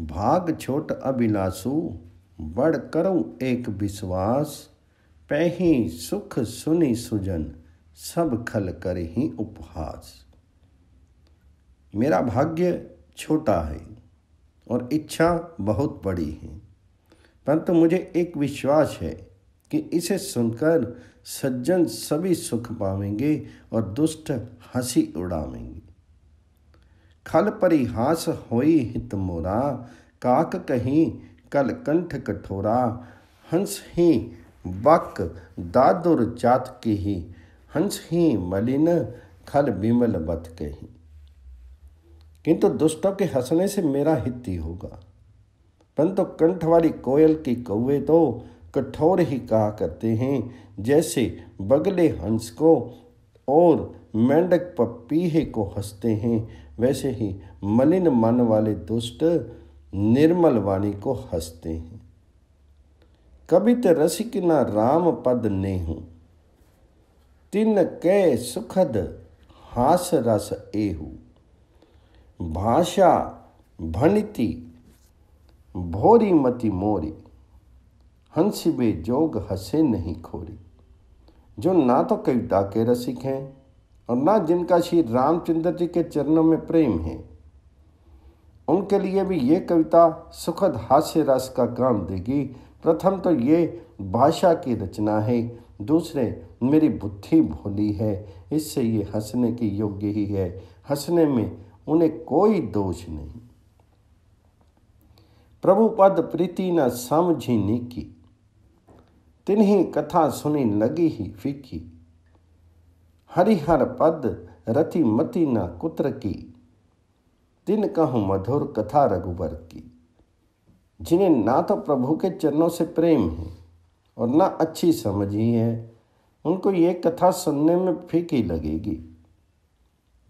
भाग छोट अविनाशु बढ़ करो एक विश्वास पहीं सुख सुनी सुजन सब खल कर ही उपहास मेरा भाग्य छोटा है और इच्छा बहुत बड़ी है परंतु मुझे एक विश्वास है कि इसे सुनकर सज्जन सभी सुख पावेंगे और दुष्ट हंसी उड़ावेंगे खल परिहास होई हित मोरा काक कहीं कल कंठ कठोरा हंस ही बक दादुर जात की ही हंस ही मलिन खल बिमल बत कही किंतु दुष्टों के हंसने से मेरा हित ही होगा परंतु कंठ वाली कोयल की कौए तो कठोर ही कहा करते हैं जैसे बगले हंस को और मेंढक पपीहे को हंसते हैं वैसे ही मलिन मन वाले दुष्ट निर्मल वाणी को हंसते हैं कवित रसिक न राम पद ने तिन कै सुखद हास रस एहू भाषा भणिति भोरी मति मोरी हंसिबे जोग हसे नहीं खोरी जो ना तो कविता के रसिक हैं और ना जिनका श्री रामचंद्र जी के चरणों में प्रेम है उनके लिए भी ये कविता सुखद हास्य रस का काम देगी प्रथम तो ये भाषा की रचना है दूसरे मेरी बुद्धि भोली है इससे ये हंसने के योग्य ही है हंसने में उन्हें कोई दोष नहीं प्रभुपद प्रीति न समझिनी की तिन्ही कथा सुनी लगी ही फीकी हरिहर पद रति मति न कुत्र की तिन कहूँ मधुर कथा रघुबर की जिन्हें ना तो प्रभु के चरणों से प्रेम है और ना अच्छी समझी है उनको ये कथा सुनने में फीकी लगेगी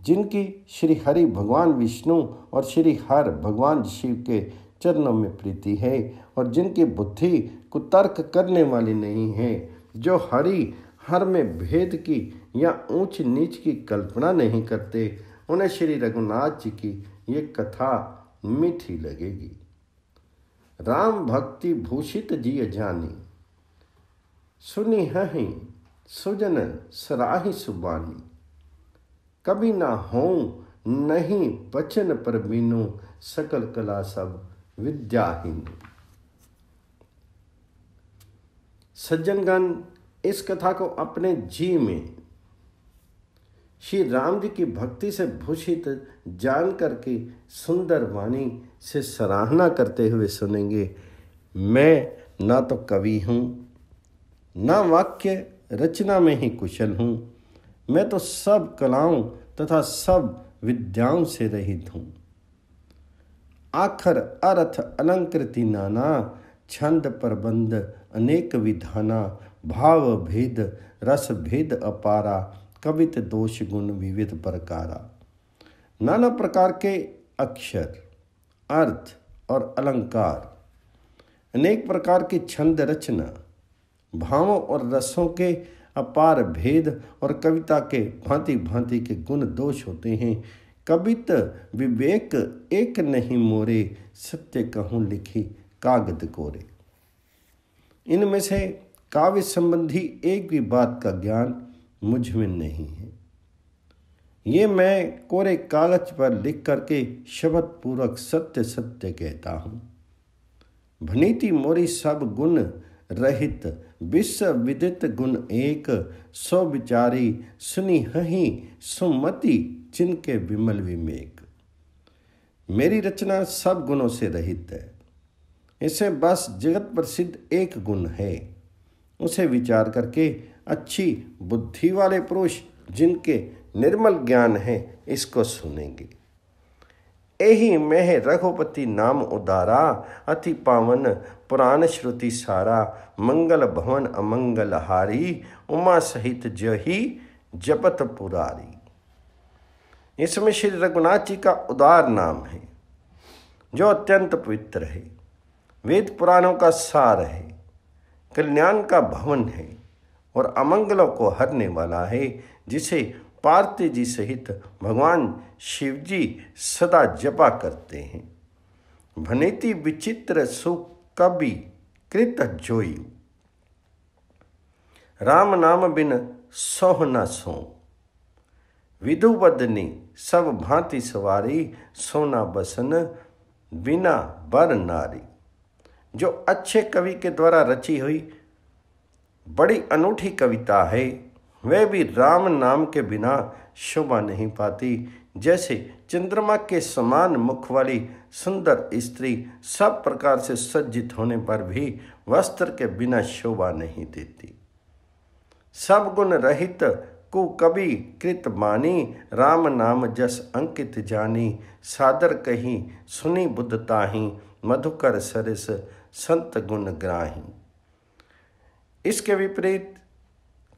जिनकी श्री हरि भगवान विष्णु और श्री हर भगवान शिव के चरणों में प्रीति है और जिनकी बुद्धि कुतर्क करने वाली नहीं है जो हरि हर में भेद की या ऊंच नीच की कल्पना नहीं करते उन्हें श्री रघुनाथ जी की ये कथा मीठी लगेगी राम भक्ति भूषित जिय जानी सुनी हहीं सुजन सराही सुबानी कभी ना हो नहीं बचन पर बीनू सकल कला सब विद्याहीन सज्जनगण इस कथा को अपने जी में श्री राम जी की भक्ति से भूषित जान करके सुंदर वाणी से सराहना करते हुए सुनेंगे मैं ना तो कवि हूँ ना वाक्य रचना में ही कुशल हूँ मैं तो सब कलाओं तथा सब विद्याओं से रहित हूँ आखर अर्थ अलंकृति नाना छंद प्रबंध अनेक विधाना भाव भेद रस भेद अपारा कवित दोष गुण विविध प्रकारा नाना प्रकार के अक्षर अर्थ और अलंकार अनेक प्रकार की छंद रचना भावों और रसों के अपार भेद और कविता के भांति भांति के गुण दोष होते हैं कवित विवेक एक नहीं मोरे सत्य कहूँ लिखी कागद कोरे इनमें से काव्य संबंधी एक भी बात का ज्ञान मुझ में नहीं है ये मैं कोरे कागज पर लिख करके शब्द पूर्वक सत्य सत्य कहता हूं भनीति मोरी सब गुण रहित विश्व विदित गुण एक सौ विचारी सुनी हही सुमति चिन के विमल विमेक मेरी रचना सब गुणों से रहित है इसे बस जगत प्रसिद्ध एक गुण है उसे विचार करके अच्छी बुद्धि वाले पुरुष जिनके निर्मल ज्ञान है इसको सुनेंगे यही मैं रघुपति नाम उदारा अति पावन पुराण श्रुति सारा मंगल भवन अमंगल हारी उमा सहित जही जपत पुरारी इसमें श्री रघुनाथ जी का उदार नाम है जो अत्यंत पवित्र है वेद पुराणों का सार है कल्याण का भवन है और अमंगलों को हरने वाला है जिसे पार्थिव जी सहित भगवान शिव जी सदा जपा करते हैं भनेति विचित्र सुख कवि कृत जोयु राम नाम बिन सोह न सो विधुवदनी सब भांति सवारी सोना बसन बिना बर नारी जो अच्छे कवि के द्वारा रची हुई बड़ी अनूठी कविता है वह भी राम नाम के बिना शोभा नहीं पाती जैसे चंद्रमा के समान मुख वाली सुंदर स्त्री सब प्रकार से सज्जित होने पर भी वस्त्र के बिना शोभा नहीं देती सब गुण रहित कवि कृत मानी राम नाम जस अंकित जानी सादर कहीं सुनी बुद्धताही मधुकर सरस संत गुण ग्राही इसके विपरीत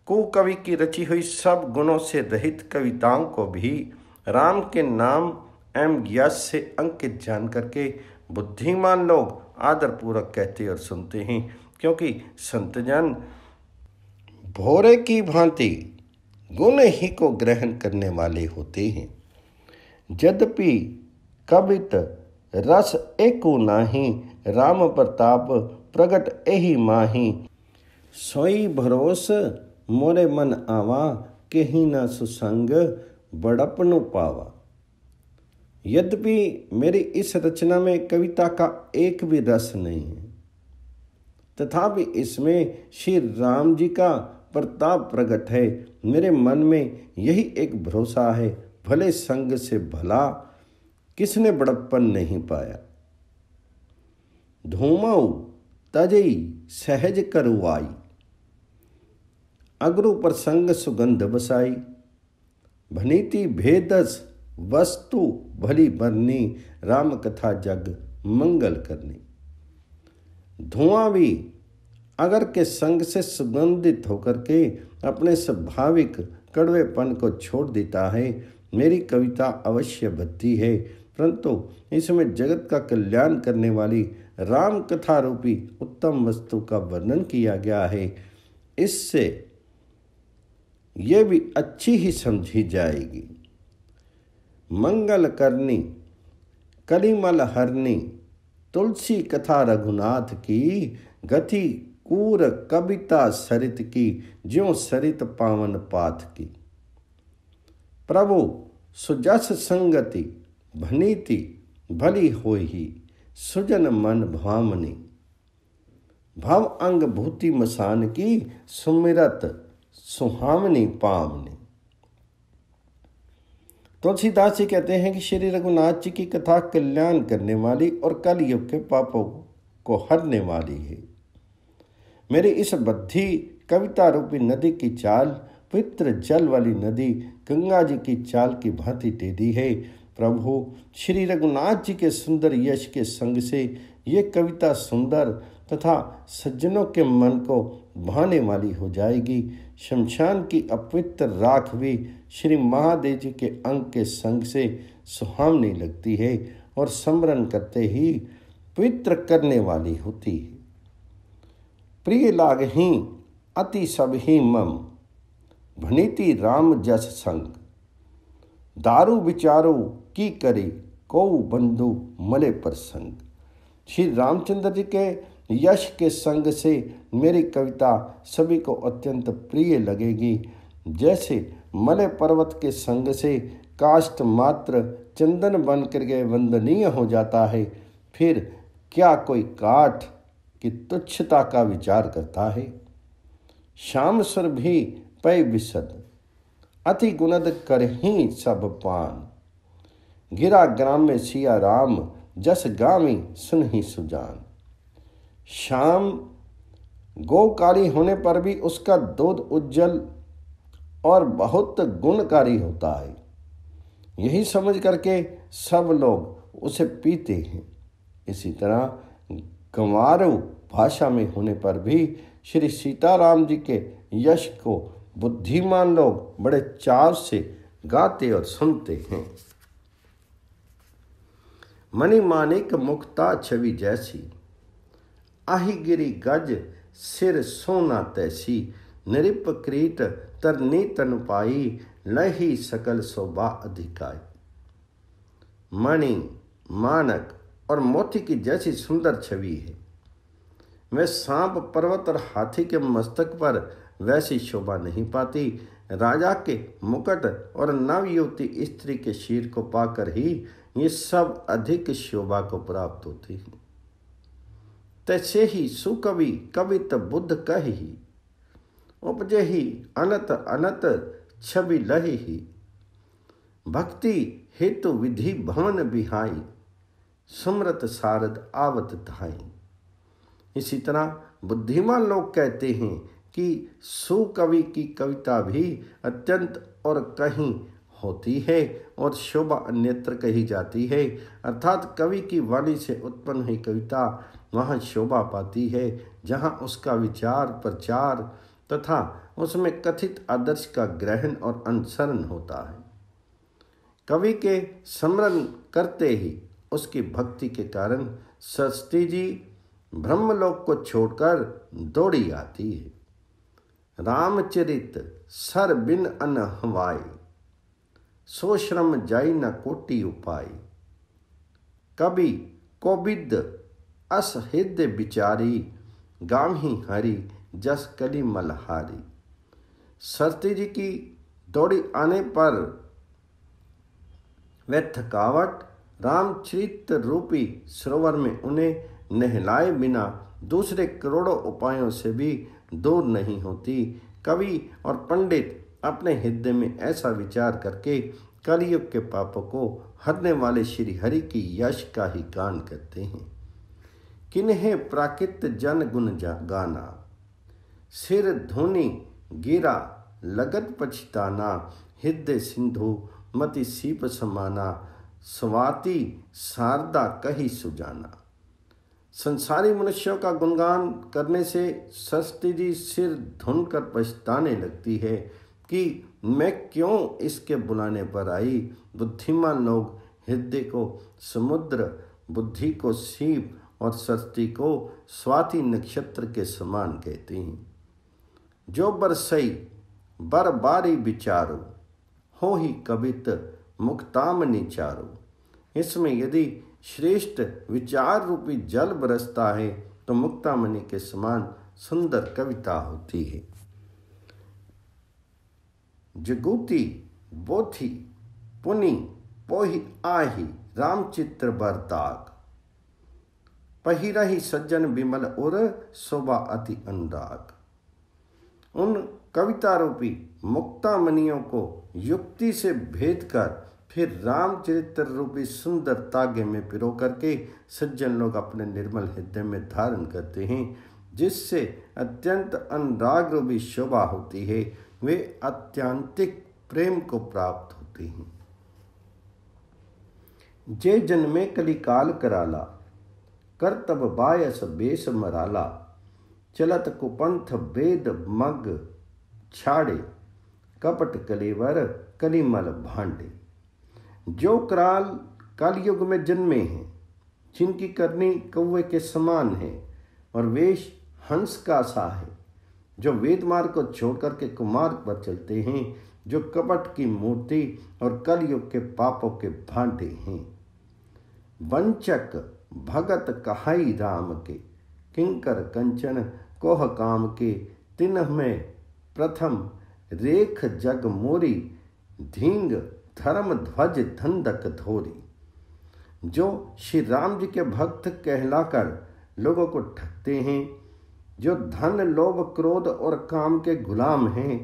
कुकवि की रची हुई सब गुणों से रहित कविताओं को भी राम के नाम एम ज्ञास से अंकित जान करके बुद्धिमान लोग आदरपूर्वक कहते और सुनते हैं क्योंकि संतजन भोरे की भांति गुण ही को ग्रहण करने वाले होते हैं यद्यपि कवित रस एक नाही राम प्रताप प्रगट एहि माही सोई भरोस मोरे मन आवा ही न सुसंग बड़पनु पावा यद्यपि मेरी इस रचना में कविता का एक भी रस नहीं है तथापि इसमें श्री राम जी का प्रताप प्रकट है मेरे मन में यही एक भरोसा है भले संग से भला किसने बड़प्पन नहीं पाया धूमाऊ तजई सहज करुआई अग्रु प्रसंग सुगंध बसाई भनीति भेदस वस्तु भली बरनी राम कथा जग मंगल करनी धुआं भी अगर के संग से सुगंधित होकर के अपने स्वाभाविक कड़वेपन को छोड़ देता है मेरी कविता अवश्य भद्दी है परंतु इसमें जगत का कल्याण करने वाली राम कथा रूपी उत्तम वस्तु का वर्णन किया गया है इससे ये भी अच्छी ही समझी जाएगी मंगल करनी कलिमल हरनी तुलसी कथा रघुनाथ की गति कूर कविता सरित की ज्यो सरित पावन पाथ की प्रभु सुजस संगति भनीति भली हो ही सुजन मन भावनी भव अंग भूति मसान की सुमिरत सुहावनी पावनी तुलसीदास जी कहते हैं कि श्री रघुनाथ जी की कथा कल्याण करने वाली और कलयुग के पापों को हरने वाली है मेरी इस बद्धि कविता रूपी नदी की चाल पवित्र जल वाली नदी गंगा जी की चाल की भांति टेढ़ी है प्रभु श्री रघुनाथ जी के सुंदर यश के संग से ये कविता सुंदर तथा सज्जनों के मन को भाने वाली हो जाएगी शमशान की अपवित्र राख भी श्री महादेव जी के अंग के संग से सुहावनी लगती है और स्मरण करते ही पवित्र करने वाली होती है प्रिय लाग ही अति सब ही मम भनीति राम जस संग दारू विचारो की करे कौ बंधु मले पर संग श्री रामचंद्र जी के यश के संग से मेरी कविता सभी को अत्यंत प्रिय लगेगी जैसे मले पर्वत के संग से काष्ट मात्र चंदन बन कर गए वंदनीय हो जाता है फिर क्या कोई काठ की तुच्छता का विचार करता है श्याम श्यामसुर भी पै विशद अति गुणद कर ही सब पान गिरा ग्राम में सिया राम जस गामी सुन ही सुजान शाम गोकारी होने पर भी उसका दूध उज्जवल और बहुत गुणकारी होता है यही समझ करके सब लोग उसे पीते हैं इसी तरह गंवारू भाषा में होने पर भी श्री सीताराम जी के यश को बुद्धिमान लोग बड़े चाव से गाते और सुनते हैं मणिमानिक मुक्ता छवि जैसी आहिगिरी गज सिर सोना तैसी नृप तरनी तनुपाई पाई लही सकल शोभा अधिकाय मणि मानक और मोती की जैसी सुंदर छवि है वह सांप पर्वत और हाथी के मस्तक पर वैसी शोभा नहीं पाती राजा के मुकट और नवयुवती स्त्री के शीर को पाकर ही ये सब अधिक शोभा को प्राप्त होती है तैसे ही सुकवि कवित बुद्ध कह ही उपजे ही अनत अनत छवि लही ही भक्ति हेतु विधि भवन बिहाई सुमृत सारद आवत धाई इसी तरह बुद्धिमान लोग कहते हैं कि सुकवि की कविता भी अत्यंत और कहीं होती है और शोभा अन्यत्र कही जाती है अर्थात कवि की वाणी से उत्पन्न हुई कविता वहाँ शोभा पाती है जहाँ उसका विचार प्रचार तथा उसमें कथित आदर्श का ग्रहण और अनुसरण होता है कवि के स्मरण करते ही उसकी भक्ति के कारण सस्ती जी ब्रह्मलोक को छोड़कर दौड़ी आती है रामचरित सर बिन अन हवाए सो श्रम जाई न कोटि उपाय कभी कोबिद अस हृदय बिचारी गांधी हरी जस कली मलहारी सरती जी की दौड़ी आने पर वे थकावट रामचरित रूपी सरोवर में उन्हें नहलाए बिना दूसरे करोड़ों उपायों से भी दूर नहीं होती कवि और पंडित अपने हृदय में ऐसा विचार करके कलयुग के पापों को हरने वाले श्रीहरि की यश का ही गान करते हैं किन्हें प्राकृत जन गुण जा गाना सिर धोनी गिरा लगत पछताना हृदय सिंधु मति सीप समाना स्वाति शारदा कही सुजाना संसारी मनुष्यों का गुणगान करने से जी सिर धुन कर पछताने लगती है कि मैं क्यों इसके बुलाने पर आई बुद्धिमान लोग हृदय को समुद्र बुद्धि को सीप और सस्ती को स्वाति नक्षत्र के समान कहते हैं जो बरसई बरबारी विचारो हो ही कवित मुक्तामनी चारो इसमें यदि श्रेष्ठ विचार रूपी जल बरसता है तो मुक्तामणि के समान सुंदर कविता होती है जगूती बोथी पुनि पोही आही रामचित्र बरताग पहिरही सज्जन विमल उर शोभा अति अनुराग उन कविता रूपी मुक्तामणियों को युक्ति से भेद कर फिर रामचरित्र रूपी सुंदर तागे में पिरो करके सज्जन लोग अपने निर्मल हृदय में धारण करते हैं जिससे अत्यंत अनुराग रूपी शोभा होती है वे अत्यंतिक प्रेम को प्राप्त होते हैं जे जन्मे कलिकाल कराला करतब बायस बेस मराला चलत कुपंथ वेद मग छाड़े कपट कलेवर कलिमल भांडे जो क्राल कालयुग में जन्मे हैं जिनकी करनी कौवे के समान है और वेश हंस का सा है जो वेद मार्ग को छोड़कर के कुमार्ग पर चलते हैं जो कपट की मूर्ति और कलयुग के पापों के भांटे हैं वंचक भगत कहाई राम के किंकर कंचन कोह काम के तिन्ह में प्रथम रेख जग मोरी धींग धर्म ध्वज धंधक धोरी जो श्री राम जी के भक्त कहलाकर लोगों को ठगते हैं जो धन लोभ क्रोध और काम के गुलाम हैं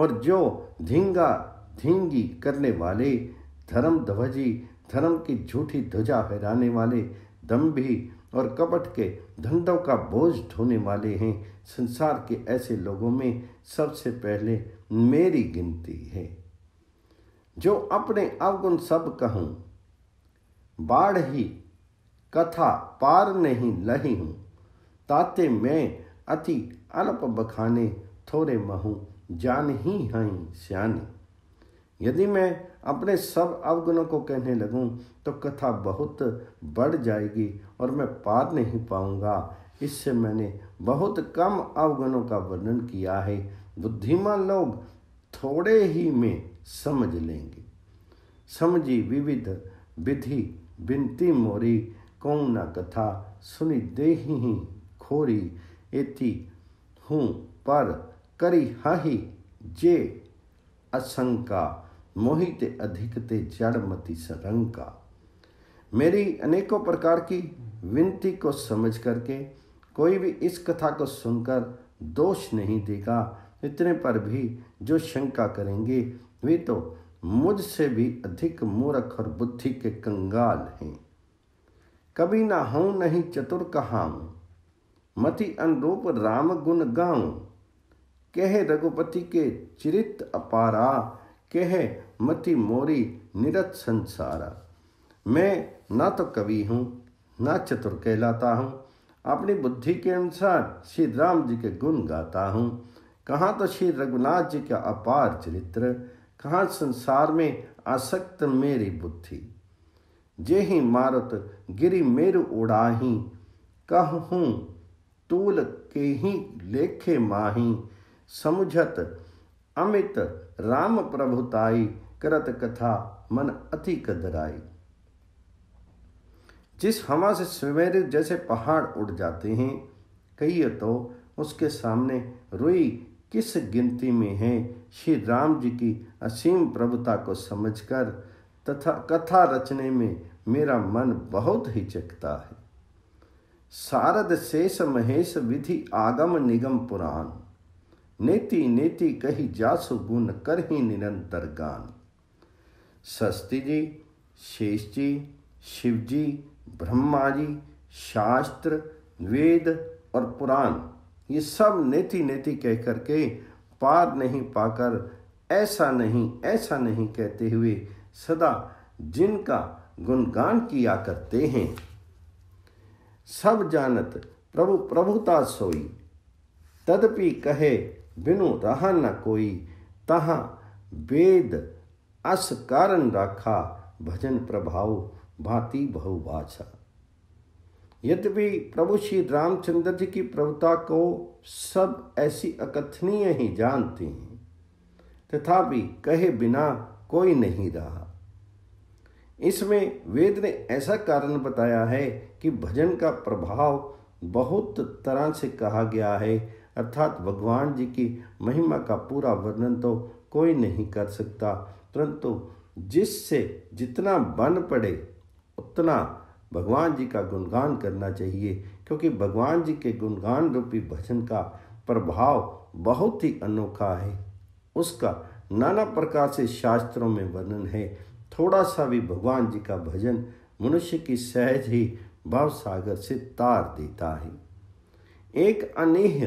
और जो धींगा धींगी करने वाले धर्म ध्वजी धर्म की झूठी ध्वजा फहराने वाले दम्भी और कपट के धंधों का बोझ ढोने वाले हैं संसार के ऐसे लोगों में सबसे पहले मेरी गिनती है जो अपने अवगुण सब कहूँ बाढ़ ही कथा पार नहीं लही हूँ ताते मैं अति अल्प बखाने थोड़े महू जान ही हैं सियाने यदि मैं अपने सब अवगुणों को कहने लगूं तो कथा बहुत बढ़ जाएगी और मैं पार नहीं पाऊंगा इससे मैंने बहुत कम अवगुणों का वर्णन किया है बुद्धिमान लोग थोड़े ही में समझ लेंगे समझी विविध विधि बिनती मोरी कौन ना कथा सुनी दे ही खोरी एति हूँ पर करी हाही जे असंका मोहित अधिक ते जड़मति सरंका मेरी अनेकों प्रकार की विनती को समझ करके कोई भी इस कथा को सुनकर दोष नहीं देगा इतने पर भी जो शंका करेंगे वे तो मुझसे भी अधिक मूर्ख और बुद्धि के कंगाल हैं कभी ना हूं नहीं चतुर कहाऊ मति अनुरूप राम गुण गाऊ कह रघुपति के चरित अपारा कह मति मोरी निरत संसारा मैं ना तो कवि हूँ ना चतुर कहलाता हूँ अपनी बुद्धि के अनुसार श्री राम जी के गुण गाता हूँ कहाँ तो श्री रघुनाथ जी का अपार चरित्र कहाँ संसार में आसक्त मेरी बुद्धि जे ही मारत गिरी मेरु उड़ाही कहूँ तूल के ही लेखे माही समुझत अमित राम प्रभुताई करत कथा मन अति कदराई जिस हवा से सवेरे जैसे पहाड़ उड़ जाते हैं कहिए तो उसके सामने रुई किस गिनती में है श्री राम जी की असीम प्रभुता को समझकर तथा कथा रचने में मेरा मन बहुत हिचकता है सारद शेष महेश विधि आगम निगम पुराण नेति नेति कही जासु गुण कर ही निरंतर गान सस्ती जी शेष जी शिव जी ब्रह्मा जी शास्त्र वेद और पुराण ये सब नेति नेति कह करके पार नहीं पाकर ऐसा नहीं ऐसा नहीं कहते हुए सदा जिनका गुणगान किया करते हैं सब जानत प्रभु प्रभुता सोई तदपि कहे बिनु रहा न कोई तहा वेद अस कारण राखा भजन प्रभाव भांति बहुभाषा यद्यपि प्रभु श्री रामचंद्र जी की प्रभुता को सब ऐसी अकथनीय ही जानते हैं तथापि कहे बिना कोई नहीं रहा इसमें वेद ने ऐसा कारण बताया है कि भजन का प्रभाव बहुत तरह से कहा गया है अर्थात भगवान जी की महिमा का पूरा वर्णन तो कोई नहीं कर सकता परंतु जिससे जितना बन पड़े उतना भगवान जी का गुणगान करना चाहिए क्योंकि भगवान जी के गुणगान रूपी भजन का प्रभाव बहुत ही अनोखा है उसका नाना प्रकार से शास्त्रों में वर्णन है थोड़ा सा भी भगवान जी का भजन मनुष्य की सहज ही भाव सागर से तार देता है एक अनेह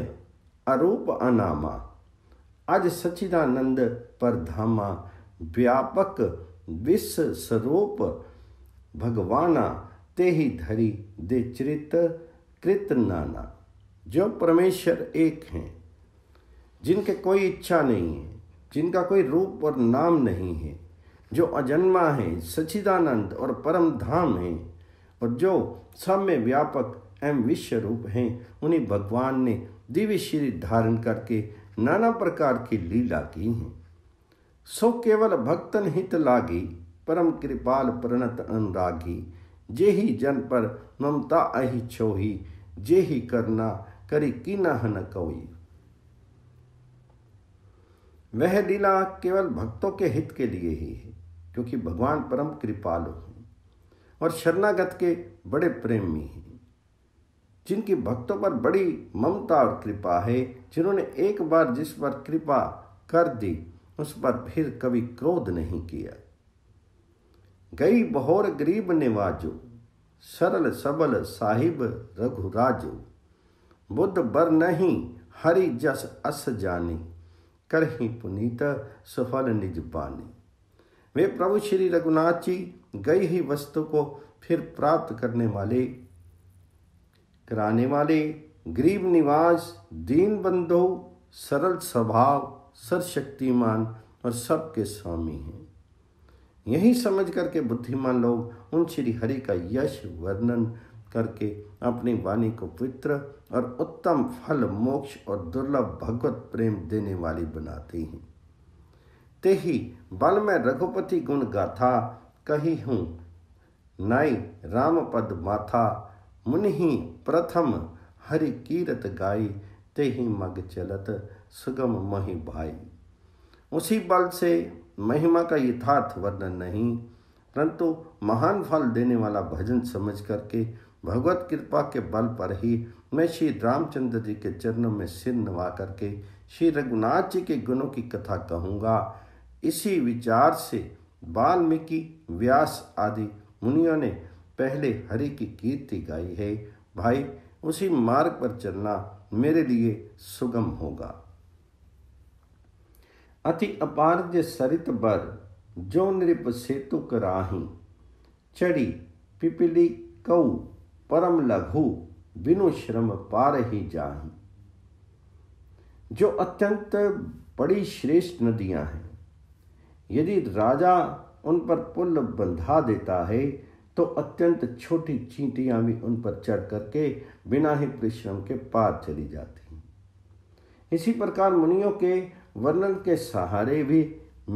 अरूप अनामा आज सचिदानंद पर धामा व्यापक विश्व स्वरूप भगवाना ते ही धरी दे चरित कृत नाना जो परमेश्वर एक हैं जिनके कोई इच्छा नहीं है जिनका कोई रूप और नाम नहीं है जो अजन्मा है सचिदानंद और परम धाम है और जो सब में व्यापक एवं विश्व रूप हैं उन्हें भगवान ने दिव्य शरीर धारण करके नाना प्रकार की लीला की है सो केवल भक्तन हित लागी परम कृपाल प्रणत अनुरागी जे ही जन पर ममता अहि छोही जे ही करना करी की न कोई वह लीला केवल भक्तों के हित के लिए ही है क्योंकि भगवान परम कृपालु हैं और शरणागत के बड़े प्रेमी हैं जिनकी भक्तों पर बड़ी ममता और कृपा है जिन्होंने एक बार जिस पर कृपा कर दी उस पर फिर कभी क्रोध नहीं किया गई बहोर गरीब निवाजो सरल सबल साहिब रघुराजो बुद्ध बर नहीं हरि जस अस जानी ही पुनीत सफल निज पानी वे प्रभु श्री रघुनाथ जी गई ही वस्तु को फिर प्राप्त करने वाले कराने वाले गरीब निवास दीन बंधु सरल स्वभाव सर्वशक्तिमान और सबके स्वामी हैं यही समझ करके बुद्धिमान लोग उन श्री हरि का यश वर्णन करके अपनी वाणी को पवित्र और उत्तम फल मोक्ष और दुर्लभ भगवत प्रेम देने वाली बनाते हैं ते ही बल में रघुपति गुण गाथा कही हूँ नाई राम पद माथा मुनि प्रथम हरि कीरत गाई ते ही मग चलत सुगम मही भाई उसी बल से महिमा का यथार्थ वर्णन नहीं परंतु महान फल देने वाला भजन समझ करके भगवत कृपा के बल पर ही मैं श्री रामचंद्र जी के चरणों में सिर नवा करके श्री रघुनाथ जी के गुणों की कथा कहूँगा इसी विचार से वाल्मीकि व्यास आदि मुनियों ने पहले हरि की कीर्ति गाई है भाई उसी मार्ग पर चलना मेरे लिए सुगम होगा अति अपार्ज सरित बर जो नृप सेतु कराही चढ़ी पिपली कौ परम लघु बिनु श्रम पार ही जाही जो अत्यंत बड़ी श्रेष्ठ नदियां हैं यदि राजा उन पर पुल बंधा देता है तो अत्यंत छोटी चींटियां भी उन पर चढ़ करके बिना ही परिश्रम के पार चली जाती हैं इसी प्रकार मुनियों के वर्णन के सहारे भी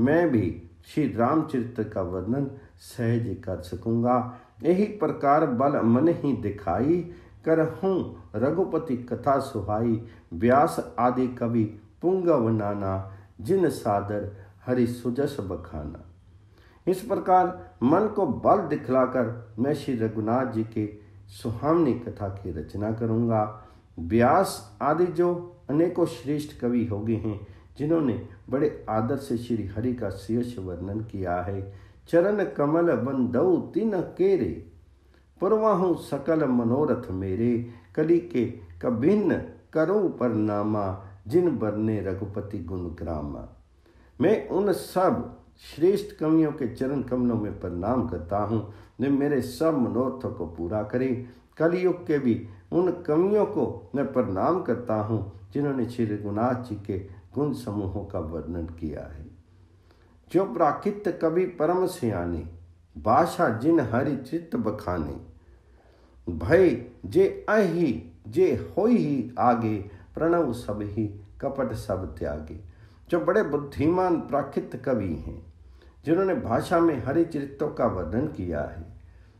मैं भी श्री रामचरित्र का वर्णन सहज कर सकूंगा यही प्रकार बल मन ही दिखाई कर हूँ रघुपति कथा सुहाई व्यास आदि कवि पुंगव नाना जिन सादर हरि सुजस बखाना इस प्रकार मन को बल दिखलाकर मैं श्री रघुनाथ जी के सुहावनी कथा की रचना करूंगा व्यास आदि जो अनेकों श्रेष्ठ कवि हो गए हैं जिन्होंने बड़े आदर से श्री हरि का शीर्ष वर्णन किया है चरण कमल बंधौ तीन केरे परवाहु सकल मनोरथ मेरे कली के कभिन्न करो पर नामा जिन बरने रघुपति गुण ग्रामा मैं उन सब श्रेष्ठ कवियों के चरण कमलों में प्रणाम करता हूँ जो मेरे सब मनोरथों को पूरा करें कलयुग के भी उन कवियों को मैं प्रणाम करता हूँ जिन्होंने श्री रघुनाथ जी के गुण समूहों का वर्णन किया है जो प्राकृत कवि परम सियाने भाषा जिन हरि चित्त बखाने भय जे अहि जे हो ही आगे प्रणव सब ही कपट सब त्यागे जो बड़े बुद्धिमान प्राकृत कवि हैं जिन्होंने भाषा में हरि चरित्रों का वर्णन किया है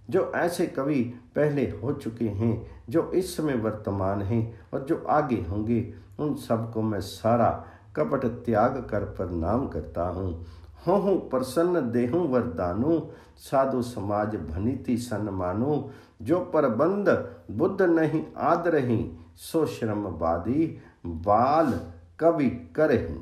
जो ऐसे कवि पहले हो चुके हैं जो इस समय वर्तमान हैं और जो आगे होंगे उन सबको मैं सारा कपट त्याग कर प्रणाम करता हूँ हो हूँ प्रसन्न देहूँ वरदानो साधु समाज भनीति सन्मानो जो प्रबंध बुद्ध नहीं आद रही सो वादी बाल कवि करही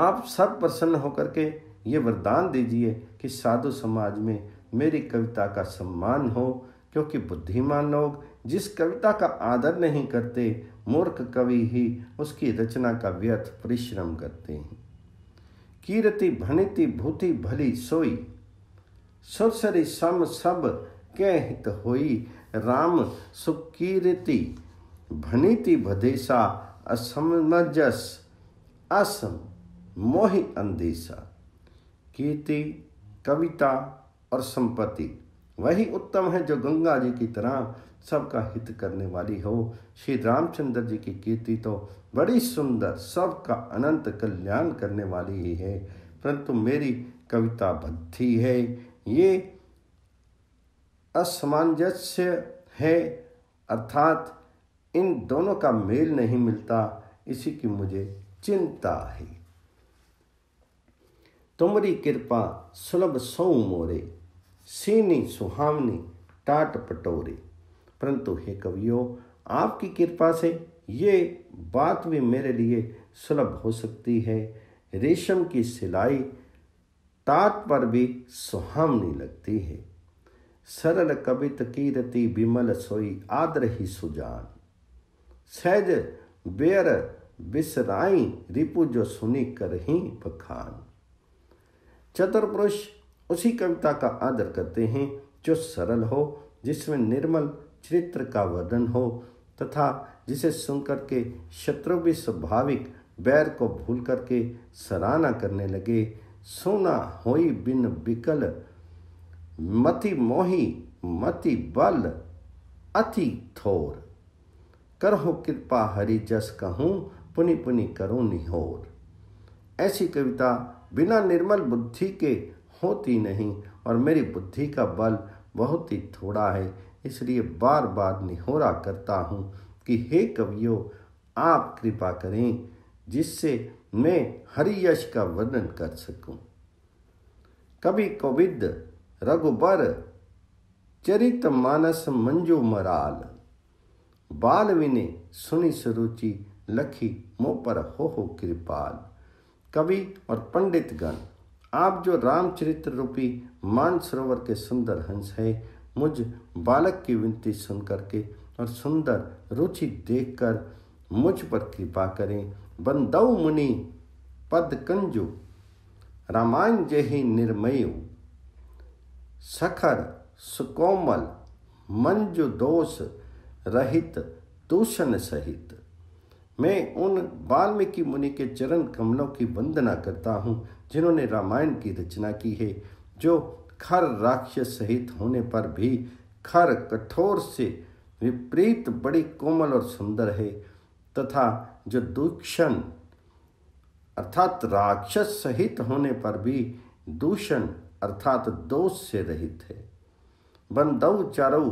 आप सब प्रसन्न होकर के ये वरदान दीजिए कि साधु समाज में मेरी कविता का सम्मान हो क्योंकि बुद्धिमान लोग जिस कविता का आदर नहीं करते मूर्ख कवि ही उसकी रचना का व्यर्थ परिश्रम करते हैं कीर्ति भणिति भूति भली सोई सुरसरी सम सब के हित होई राम सुकीर्ति भनिति भदेशा असमजस असम मोहि अंदेशा कीर्ति कविता और संपत्ति वही उत्तम है जो गंगा जी की तरह सबका हित करने वाली हो श्री रामचंद्र जी की कीर्ति तो बड़ी सुंदर सबका अनंत कल्याण करने वाली ही है परंतु मेरी कविता भद्दी है ये असमंजस्य है अर्थात इन दोनों का मेल नहीं मिलता इसी की मुझे चिंता है तुमरी कृपा सुलभ सौ मोरे सीनी सुहावनी टाट पटोरे परंतु हे कवियों आपकी कृपा से ये बात भी मेरे लिए सुलभ हो सकती है रेशम की सिलाई तात पर भी सुहावनी लगती है सरल कवित कीरति विमल सोई आदर ही सुजान सहज बेर बिसराई रिपु जो सुनी कर ही बखान चतुर पुरुष उसी कविता का आदर करते हैं जो सरल हो जिसमें निर्मल चरित्र का वर्णन हो तथा जिसे सुनकर के शत्रु भी स्वाभाविक बैर को भूल करके सराहना करने लगे सोना होई बिन बिकल मति मोही मति बल अति थोर करहो कृपा हरि जस कहूँ पुनि पुनि करो निहोर ऐसी कविता बिना निर्मल बुद्धि के होती नहीं और मेरी बुद्धि का बल बहुत ही थोड़ा है इसलिए बार बार निहोरा करता हूँ कि हे कवियों आप कृपा करें जिससे मैं हरियश का वर्णन कर सकूं। कवि कोविद रघुबर चरित मानस मंजू मराल बाल विने सुनी सुरुचि लखी मो पर हो हो कृपाल कवि और पंडित गण आप जो रामचरित्र रूपी मानसरोवर के सुंदर हंस हैं मुझ बालक की विनती सुन करके और सुंदर रुचि देखकर मुझ पर कृपा करें बंदौ मुनि पद कंजु रामायण जय निर्मय सखर सुकोमल मंजु दोष रहित दूषण सहित मैं उन वाल्मीकि मुनि के चरण कमलों की वंदना करता हूँ जिन्होंने रामायण की रचना की है जो खर राक्षस सहित होने पर भी खर कठोर से विपरीत बड़ी कोमल और सुंदर है तथा जो दूषण अर्थात राक्षस सहित होने पर भी दूषण अर्थात दोष से रहित है बंदौ चारौ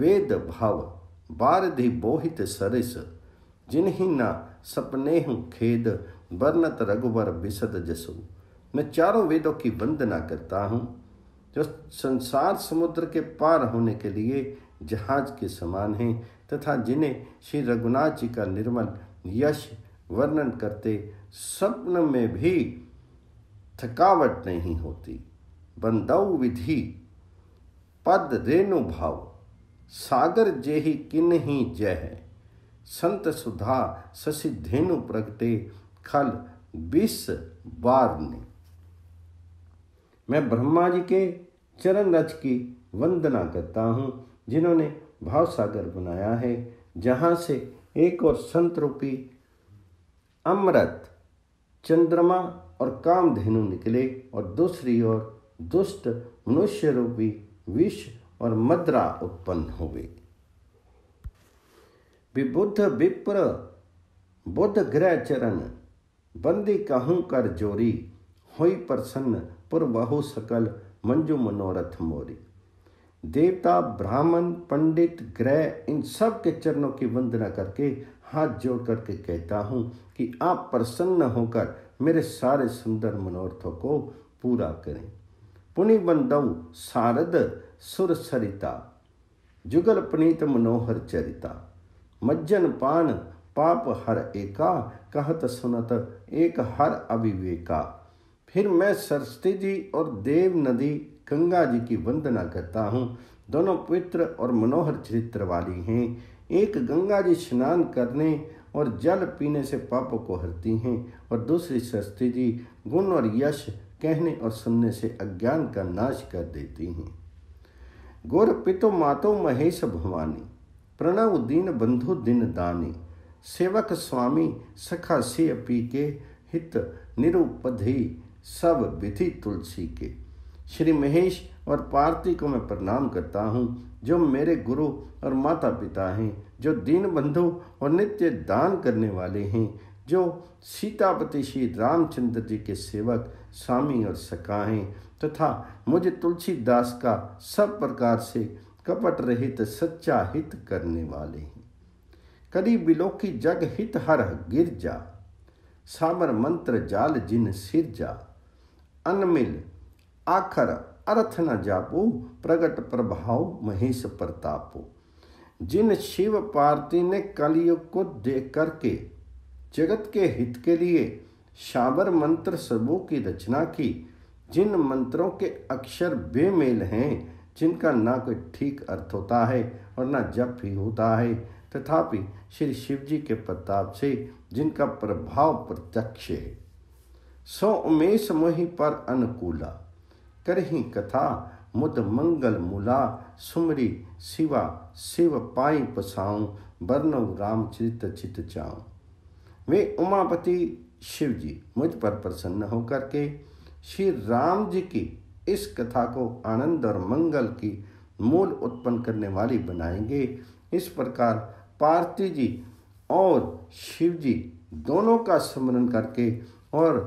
वेद भाव बारधि बोहित सरिस जिन्हीं न सपनेह खेद वर्णत रघुवर बिसद जसु मैं चारों वेदों की वंदना करता हूँ जो संसार समुद्र के पार होने के लिए जहाज के समान हैं तथा जिन्हें श्री रघुनाथ जी का निर्मल यश वर्णन करते स्वप्न में भी थकावट नहीं होती बंदव विधि पद रेणु भाव सागर ही किन ही जय है संत सुधा शशि धेनु प्रगटे खल बिस बार ने मैं ब्रह्मा जी के चरण रज की वंदना करता हूँ जिन्होंने भाव सागर बनाया है जहाँ से एक और संत रूपी अमृत चंद्रमा और कामधेनु निकले और दूसरी ओर दुष्ट मनुष्य रूपी विष और मद्रा उत्पन्न हुए विबुद्ध विप्र बुद्ध ग्रह चरण बंदी कहूं कर जोरी हुई प्रसन्न पुर बहु सकल मंजू मनोरथ मोरी देवता ब्राह्मण पंडित ग्रह इन सब के चरणों की वंदना करके हाथ जोड़ करके कहता हूँ कि आप प्रसन्न होकर मेरे सारे सुंदर मनोरथों को पूरा करें पुनि बंदव शारद सुर सरिता जुगल पुनीत मनोहर चरिता मज्जन पान पाप हर एका कहत सुनत एक हर अविवेका फिर मैं सरस्वती जी और देव नदी गंगा जी की वंदना करता हूँ दोनों पवित्र और मनोहर चरित्र वाली हैं एक गंगा जी स्नान करने और जल पीने से पापों को हरती हैं और दूसरी सरस्वती जी गुण और यश कहने और सुनने से अज्ञान का नाश कर देती हैं गोर पितो मातो महेश भवानी प्रणव दीन बंधु दिन दानी सेवक स्वामी सखा से पी के हित निरुपधि सब विधि तुलसी के श्री महेश और पार्थिव को मैं प्रणाम करता हूँ जो मेरे गुरु और माता पिता हैं जो दीन बंधु और नित्य दान करने वाले हैं जो सीतापति श्री रामचंद्र जी के सेवक स्वामी और सखा हैं तथा तो मुझे तुलसीदास का सब प्रकार से कपट रहित सच्चा हित करने वाले हैं करीब बिलोकी जग हित हर गिर जा सामर मंत्र जाल जिन सिर जा अनमिल आखर अर्थ न जापो प्रगट प्रभाव महेश प्रतापो जिन शिव पार्वती ने कलयुग को देख करके जगत के हित के लिए शाबर मंत्र सबों की रचना की जिन मंत्रों के अक्षर बेमेल हैं जिनका ना कोई ठीक अर्थ होता है और ना जप ही होता है तथापि श्री शिवजी के प्रताप से जिनका प्रभाव प्रत्यक्ष है सो उमेश मोहि पर अनुकूला करही कथा मुद मंगल मुला सुमरी शिवा शिव पाई पसाऊं बरनऊ राम चित चाऊं वे उमापति शिव जी मुझ पर प्रसन्न होकर के श्री राम जी की इस कथा को आनंद और मंगल की मूल उत्पन्न करने वाली बनाएंगे इस प्रकार पार्वती जी और शिव जी दोनों का स्मरण करके और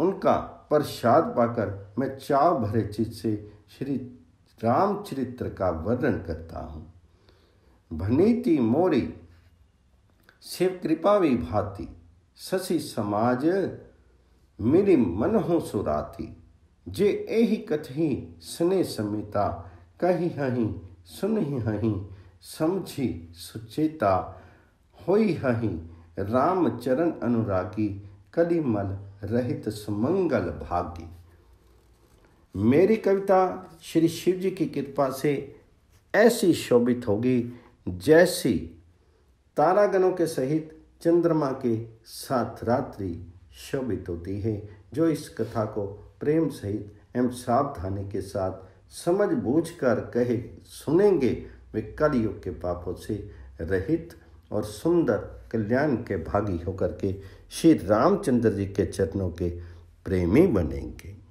उनका प्रसाद पाकर मैं चाव भरे चित से श्री रामचरित्र का वर्णन करता हूँ भनीति मोरी शिव कृपा विभाति शशि समाज मेरी मनहो सुराती जे एहि कथी सुने समिता कही हही ही हही समझी सुचेता होई हही रामचरण अनुरागी कलिमल रहित सुमंगल भाग्य मेरी कविता श्री शिव जी की कृपा से ऐसी शोभित होगी जैसी तारागणों के सहित चंद्रमा के साथ रात्रि शोभित होती है जो इस कथा को प्रेम सहित एवं सावधानी के साथ समझ बूझ कर कहे सुनेंगे वे कलयुग के पापों से रहित और सुंदर कल्याण के भागी होकर के श्री रामचंद्र जी के चरणों के प्रेमी बनेंगे